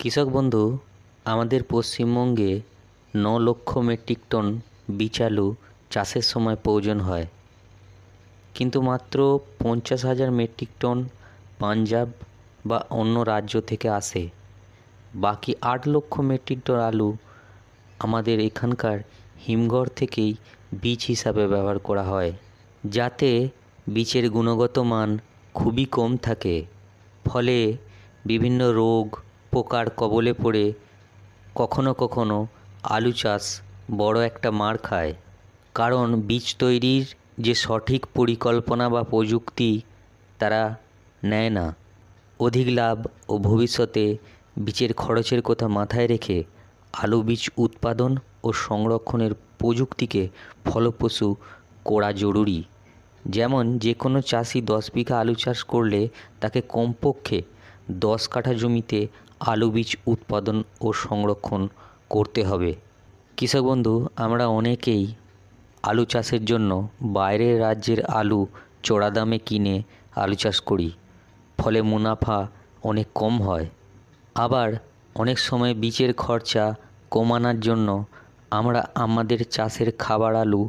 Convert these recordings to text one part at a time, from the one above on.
কৃষক বন্ধু আমাদের পশ্চিমবঙ্গে ন লক্ষ মেট্রিক টন বীজ আলু চাষের সময় প্রয়োজন হয় কিন্তু মাত্র পঞ্চাশ হাজার মেট্রিক টন পাঞ্জাব বা অন্য রাজ্য থেকে আসে বাকি আট লক্ষ মেট্রিক টন আলু আমাদের এখানকার হিমঘর থেকেই বীজ হিসাবে ব্যবহার করা হয় যাতে বীজের গুণগত মান খুবই কম থাকে ফলে বিভিন্ন রোগ পোকার কবলে পড়ে কখনো কখনো আলু চাষ বড় একটা মার খায় কারণ বীজ তৈরির যে সঠিক পরিকল্পনা বা প্রযুক্তি তারা নেয় না অধিক লাভ ও ভবিষ্যতে বীজের খরচের কথা মাথায় রেখে আলু বীজ উৎপাদন ও সংরক্ষণের প্রযুক্তিকে ফলপ্রসূ করা জরুরি যেমন যে কোনো চাষি দশ বিঘা আলু চাষ করলে তাকে কমপক্ষে দশ কাঠা জমিতে আলু বীজ উৎপাদন ও সংরক্ষণ করতে হবে কৃষক বন্ধু আমরা অনেকেই আলু চাষের জন্য বাইরের রাজ্যের আলু চড়া দামে কিনে আলু চাষ করি ফলে মুনাফা অনেক কম হয় আবার অনেক সময় বীজের খরচা কমানোর জন্য আমরা আমাদের চাষের খাবার আলু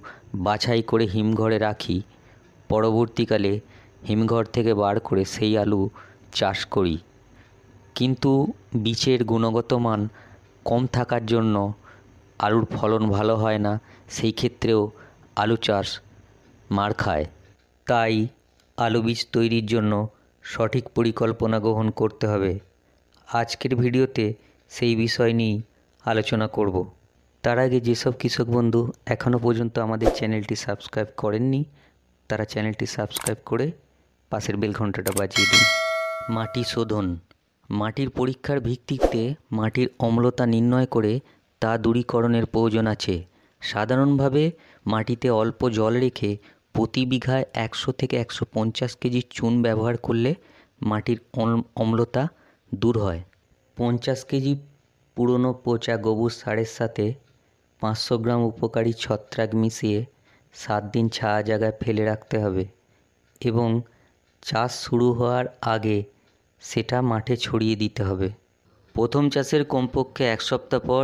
বাছাই করে হিমঘরে রাখি পরবর্তীকালে হিমঘর থেকে বার করে সেই আলু চাষ করি কিন্তু বীজের গুণগত মান কম থাকার জন্য আলুর ফলন ভালো হয় না সেই ক্ষেত্রেও আলু চাষ মার খায় তাই আলু বীজ তৈরির জন্য সঠিক পরিকল্পনা গ্রহণ করতে হবে আজকের ভিডিওতে সেই বিষয় নিয়েই আলোচনা করব তার আগে যেসব কৃষক বন্ধু এখনও পর্যন্ত আমাদের চ্যানেলটি সাবস্ক্রাইব করেননি তারা চ্যানেলটি সাবস্ক্রাইব করে পাশের বেল বাজিয়ে দিন মাটি শোধন মাটির পরীক্ষার ভিত্তিতে মাটির অম্লতা নির্ণয় করে তা দূরীকরণের প্রয়োজন আছে সাধারণভাবে মাটিতে অল্প জল রেখে প্রতি বিঘায় একশো থেকে একশো পঞ্চাশ কেজি চুন ব্যবহার করলে মাটির অম্লতা দূর হয় পঞ্চাশ কেজি পুরনো পচা গোবর সারের সাথে পাঁচশো গ্রাম উপকারী ছত্রাক মিশিয়ে সাত দিন ছায়া জায়গায় ফেলে রাখতে হবে এবং চাষ শুরু হওয়ার আগে সেটা মাঠে ছড়িয়ে দিতে হবে প্রথম চাষের কমপক্ষে এক সপ্তাহ পর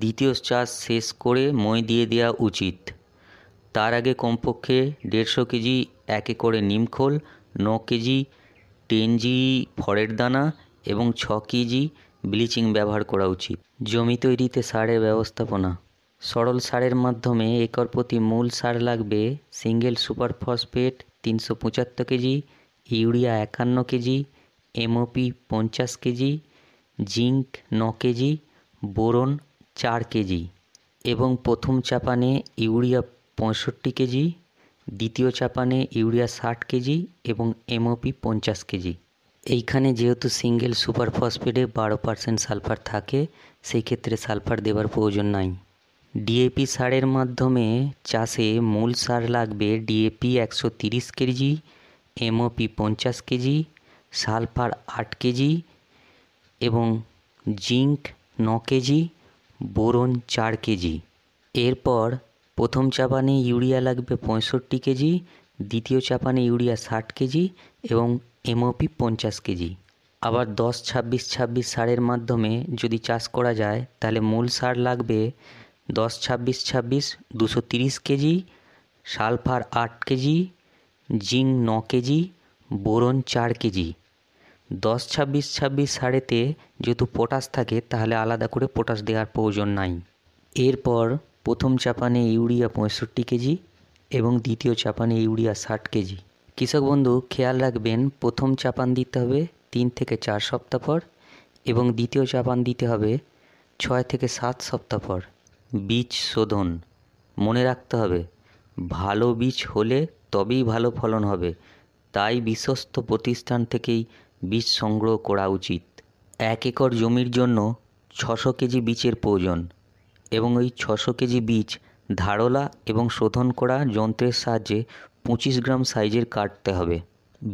দ্বিতীয় চাষ শেষ করে মই দিয়ে দেওয়া উচিত তার আগে কমপক্ষে দেড়শো কেজি এক একরে নিমখোল ন কেজি টেন জি ফরের দানা এবং ছ কেজি ব্লিচিং ব্যবহার করা উচিত জমি তৈরিতে সারের ব্যবস্থাপনা সরল সারের মাধ্যমে একর প্রতি মূল সার লাগবে সিঙ্গেল সুপার ফসফেট তিনশো পঁচাত্তর কেজি ইউরিয়া একান্ন কেজি এমওপি পঞ্চাশ কেজি জিঙ্ক ন কেজি বোরন চার কেজি এবং প্রথম চাপানে ইউরিয়া পঁয়ষট্টি কেজি দ্বিতীয় চাপানে ইউরিয়া ষাট কেজি এবং এমওপি পঞ্চাশ কেজি এইখানে যেহেতু সিঙ্গেল সুপার ফসফেটে বারো পার্সেন্ট সালফার থাকে সেই ক্ষেত্রে সালফার দেবার প্রয়োজন নাই ডিএপি সারের মাধ্যমে চাষে মূল সার লাগবে ডিএপি একশো তিরিশ কেজি এমওপি পঞ্চাশ কেজি সালফার আট কেজি এবং জিঙ্ক ন কেজি বোরন চার কেজি এরপর প্রথম চাপানে ইউরিয়া লাগবে পঁয়ষট্টি কেজি দ্বিতীয় চাপানে ইউরিয়া ষাট কেজি এবং এমওপি পঞ্চাশ কেজি আবার দশ ছাব্বিশ ছাব্বিশ সারের মাধ্যমে যদি চাষ করা যায় তাহলে মূল সার লাগবে দশ ছাব্বিশ ছাব্বিশ দুশো তিরিশ কেজি সালফার আট কেজি জিঙ্ক ন কেজি বোরন চার কেজি দশ ছাব্বিশ ছাব্বিশ সারেতে যেহেতু পটাশ থাকে তাহলে আলাদা করে পটাশ দেওয়ার প্রয়োজন নাই এরপর প্রথম চাপানে ইউরিয়া পঁয়ষট্টি কেজি এবং দ্বিতীয় চাপানে ইউরিয়া ষাট কেজি কৃষক বন্ধু খেয়াল রাখবেন প্রথম চাপান দিতে হবে তিন থেকে চার সপ্তাহ পর এবং দ্বিতীয় চাপান দিতে হবে ছয় থেকে সাত সপ্তাহ পর বীজ শোধন মনে রাখতে হবে ভালো বীজ হলে তবেই ভালো ফলন হবে তাই বিশ্বস্ত প্রতিষ্ঠান থেকেই বীজ সংগ্রহ করা উচিত এক একর জমির জন্য ছশো কেজি বীজের প্রয়োজন এবং ওই ছশো কেজি বীজ ধারলা এবং শোধন করা যন্ত্রের সাহায্যে পঁচিশ গ্রাম সাইজের কাটতে হবে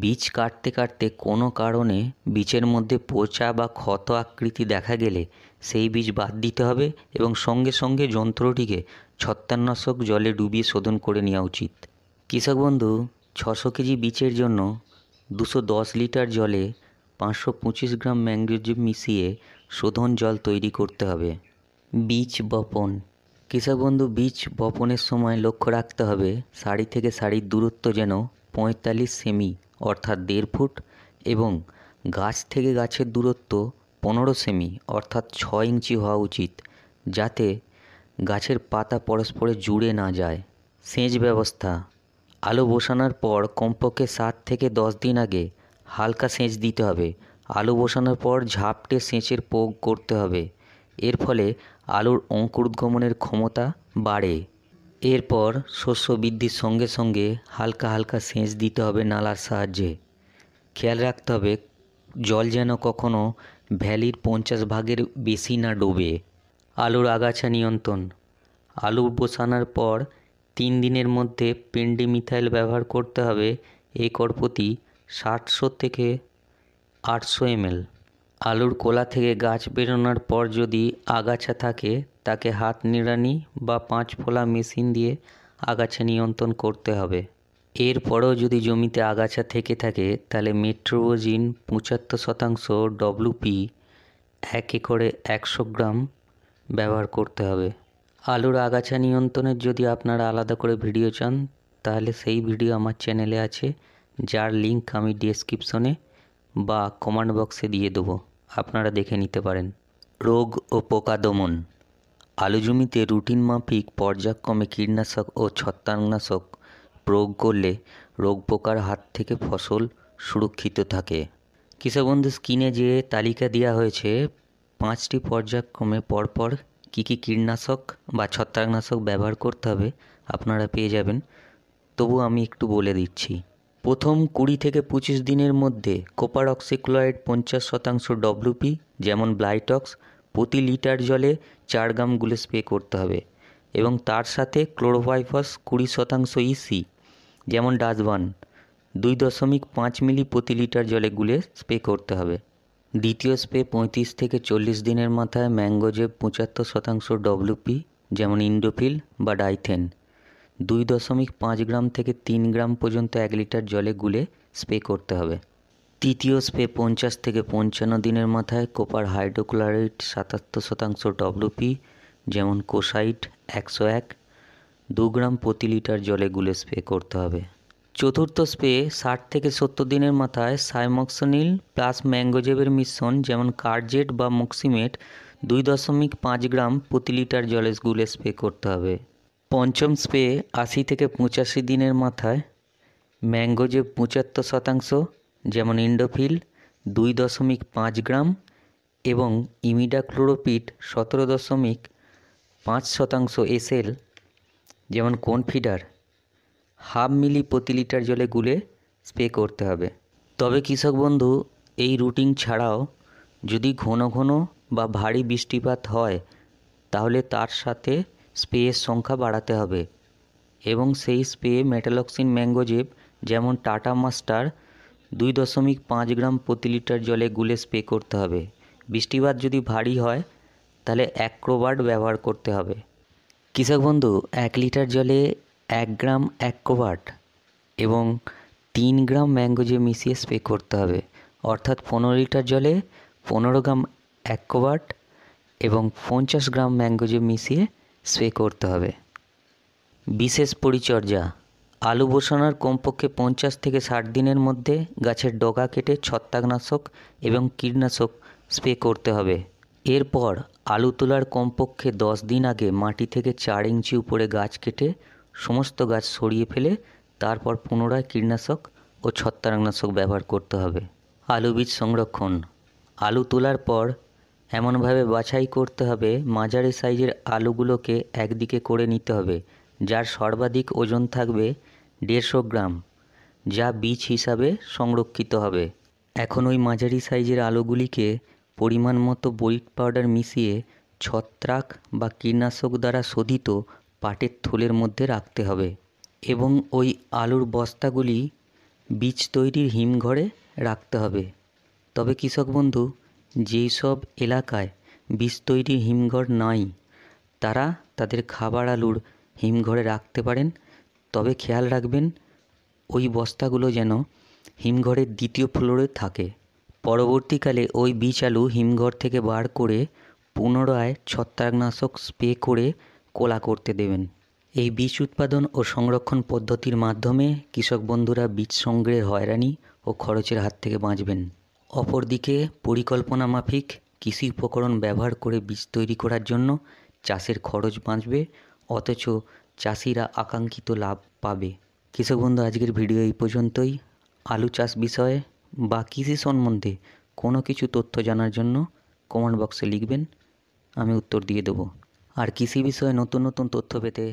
বীজ কাটতে কাটতে কোনো কারণে বীজের মধ্যে পচা বা ক্ষত আকৃতি দেখা গেলে সেই বীজ বাদ দিতে হবে এবং সঙ্গে সঙ্গে যন্ত্রটিকে ছত্রাকনাশক জলে ডুবিয়ে শোধন করে নেওয়া উচিত কৃষক বন্ধু ছশো কেজি বীজের জন্য দুশো দশ লিটার জলে পাঁচশো পঁচিশ গ্রাম ম্যাঙ্গোজ মিশিয়ে শোধন জল তৈরি করতে হবে বীজ বপন কৃষকবন্ধু বীজ বপনের সময় লক্ষ্য রাখতে হবে শাড়ি থেকে শাড়ির দূরত্ব যেন পঁয়তাল্লিশ সেমি অর্থাৎ দেড় ফুট এবং গাছ থেকে গাছের দূরত্ব পনেরো সেমি অর্থাৎ ছ ইঞ্চি হওয়া উচিত যাতে গাছের পাতা পরস্পরে জুড়ে না যায় সেচ ব্যবস্থা আলু বসানোর পর কমপক্ষে সাত থেকে দশ দিন আগে হালকা সেচ দিতে হবে আলু বসানোর পর ঝাপটে সেচের প্রয়োগ করতে হবে এর ফলে আলুর অঙ্কুরোদ্গমনের ক্ষমতা বাড়ে এরপর শস্য বৃদ্ধির সঙ্গে সঙ্গে হালকা হালকা সেচ দিতে হবে নালার সাহায্যে খেয়াল রাখতে হবে জল যেন কখনও ভ্যালির পঞ্চাশ ভাগের বেশি না ডোবে আলুর আগাছা নিয়ন্ত্রণ আলু বসানোর পর তিন দিনের মধ্যে পেন্ডিমিথাইল ব্যবহার করতে হবে একর প্রতি সাতশো থেকে আটশো এমএল আলুর কোলা থেকে গাছ বেরোনোর পর যদি আগাছা থাকে তাকে হাত নিড়ানি বা পাঁচ ফোলা মেশিন দিয়ে আগাছা নিয়ন্ত্রণ করতে হবে এরপরেও যদি জমিতে আগাছা থেকে থাকে তাহলে মেট্রোবোজিন পঁচাত্তর শতাংশ ডব্লুপি এক একরে একশো গ্রাম ব্যবহার করতে হবে আলুর আগাছা নিয়ন্ত্রণের যদি আপনারা আলাদা করে ভিডিও চান তাহলে সেই ভিডিও আমার চ্যানেলে আছে যার লিংক আমি ডিসক্রিপশনে বা কমেন্ট বক্সে দিয়ে দেবো আপনারা দেখে নিতে পারেন রোগ ও পোকা দমন আলু জমিতে রুটিন মাফিক পর্যায়ক্রমে কীটনাশক ও ছত্রাকনাশক প্রয়োগ করলে রোগ পোকার হাত থেকে ফসল সুরক্ষিত থাকে কৃষকবন্ধু স্কিনে যে তালিকা দেওয়া হয়েছে পাঁচটি পর্যায়ক্রমে পরপর কি কি কীটনাশক বা ছত্রাকনাশক ব্যবহার করতে হবে আপনারা পেয়ে যাবেন তবু আমি একটু বলে দিচ্ছি প্রথম কুড়ি থেকে পঁচিশ দিনের মধ্যে কোপার অক্সিক্লোরাইড পঞ্চাশ শতাংশ ডব্লুপি যেমন ব্লাইটক্স প্রতি লিটার জলে চার গ্রাম গুলে স্প্রে করতে হবে এবং তার সাথে ক্লোরোভাইফস কুড়ি শতাংশ ইসি e যেমন ডাজবান দুই দশমিক পাঁচ মিলি প্রতি লিটার জলে গুলে স্প্রে করতে হবে দ্বিতীয় স্প্রে পঁয়ত্রিশ থেকে চল্লিশ দিনের মাথায় ম্যাঙ্গোজেব পঁচাত্তর শতাংশ ডব্লুপি যেমন ইন্ডোফিল বা ডাইথেন দুই দশমিক পাঁচ গ্রাম থেকে তিন গ্রাম পর্যন্ত এক লিটার জলে গুলে স্প্রে করতে হবে তৃতীয় স্প্রে পঞ্চাশ থেকে পঞ্চান্ন দিনের মাথায় কোপার হাইড্রোক্লোরাইড সাতাত্তর শতাংশ ডব্লুপি যেমন কোসাইট একশো এক দু গ্রাম প্রতি লিটার জলে গুলে স্প্রে করতে হবে চতুর্থ স্প্রে ষাট থেকে সত্তর দিনের মাথায় সাইমক্সনিল প্লাস ম্যাঙ্গোজেবের মিশ্রণ যেমন কার্জেট বা মক্সিমেট দুই দশমিক পাঁচ গ্রাম প্রতি লিটার জলে গুলে স্প্রে করতে হবে পঞ্চম স্প্রে আশি থেকে পঁচাশি দিনের মাথায় ম্যাঙ্গোজেব পঁচাত্তর শতাংশ যেমন ইন্ডোফিল দুই দশমিক পাঁচ গ্রাম এবং ইমিডাক্লোরোপিট সতেরো দশমিক পাঁচ শতাংশ এসএল যেমন কোনফিডার হাফ মিলি প্রতি লিটার জলে গুলে স্প্রে করতে হবে তবে কৃষক বন্ধু এই রুটিন ছাড়াও যদি ঘন ঘন বা ভারী বৃষ্টিপাত হয় তাহলে তার সাথে স্প্রেয়ের সংখ্যা বাড়াতে হবে এবং সেই স্প্রে মেটালক্সিন ম্যাঙ্গোজেব যেমন টাটা মাস্টার দুই দশমিক পাঁচ গ্রাম প্রতি লিটার জলে গুলে স্প্রে করতে হবে বৃষ্টিপাত যদি ভারী হয় তাহলে অ্যাক্রোবার্ড ব্যবহার করতে হবে কৃষক বন্ধু এক লিটার জলে এক গ্রাম অ্যাকোয়াট এবং তিন গ্রাম ম্যাঙ্গোজে মিশিয়ে স্প্রে করতে হবে অর্থাৎ পনেরো লিটার জলে পনেরো গ্রাম অ্যাকোয়াট এবং পঞ্চাশ গ্রাম ম্যাঙ্গোজে মিশিয়ে স্প্রে করতে হবে বিশেষ পরিচর্যা আলু বসানোর কমপক্ষে পঞ্চাশ থেকে ষাট দিনের মধ্যে গাছের ডগা কেটে ছত্রাকনাশক এবং কীটনাশক স্প্রে করতে হবে এরপর আলু তোলার কমপক্ষে দশ দিন আগে মাটি থেকে চার ইঞ্চি উপরে গাছ কেটে সমস্ত গাছ সরিয়ে ফেলে তারপর পুনরায় কীটনাশক ও ছত্রাকনাশক ব্যবহার করতে হবে আলু বীজ সংরক্ষণ আলু তোলার পর এমনভাবে বাছাই করতে হবে মাঝারি সাইজের আলুগুলোকে একদিকে করে নিতে হবে যার সর্বাধিক ওজন থাকবে দেড়শো গ্রাম যা বীজ হিসাবে সংরক্ষিত হবে এখন ওই মাঝারি সাইজের আলুগুলিকে পরিমাণ মতো বরিট পাউডার মিশিয়ে ছত্রাক বা কীটনাশক দ্বারা শোধিত পাটের থলের মধ্যে রাখতে হবে এবং ওই আলুর বস্তাগুলি বীজ তৈরির হিমঘরে রাখতে হবে তবে কৃষক বন্ধু যেই সব এলাকায় বীজ তৈরির হিমঘর নাই তারা তাদের খাবার আলুর হিমঘরে রাখতে পারেন তবে খেয়াল রাখবেন ওই বস্তাগুলো যেন হিমঘরের দ্বিতীয় ফ্লোরে থাকে পরবর্তীকালে ওই বীজ আলু হিমঘর থেকে বার করে পুনরায় ছত্রাকনাশক স্প্রে করে কোলা করতে দেবেন এই বীজ উৎপাদন ও সংরক্ষণ পদ্ধতির মাধ্যমে কৃষক বন্ধুরা বীজ সংগ্রহের হয়রানি ও খরচের হাত থেকে বাঁচবেন অপরদিকে পরিকল্পনা মাফিক কৃষি উপকরণ ব্যবহার করে বীজ তৈরি করার জন্য চাষের খরচ বাঁচবে অথচ চাষিরা আকাঙ্ক্ষিত লাভ পাবে কৃষক বন্ধু আজকের ভিডিও এই পর্যন্তই আলু চাষ বিষয়ে বা কৃষি সম্বন্ধে কোনো কিছু তথ্য জানার জন্য কমেন্ট বক্সে লিখবেন আমি উত্তর দিয়ে দেবো আর কৃষি বিষয়ে নতুন নতুন তথ্য পেতে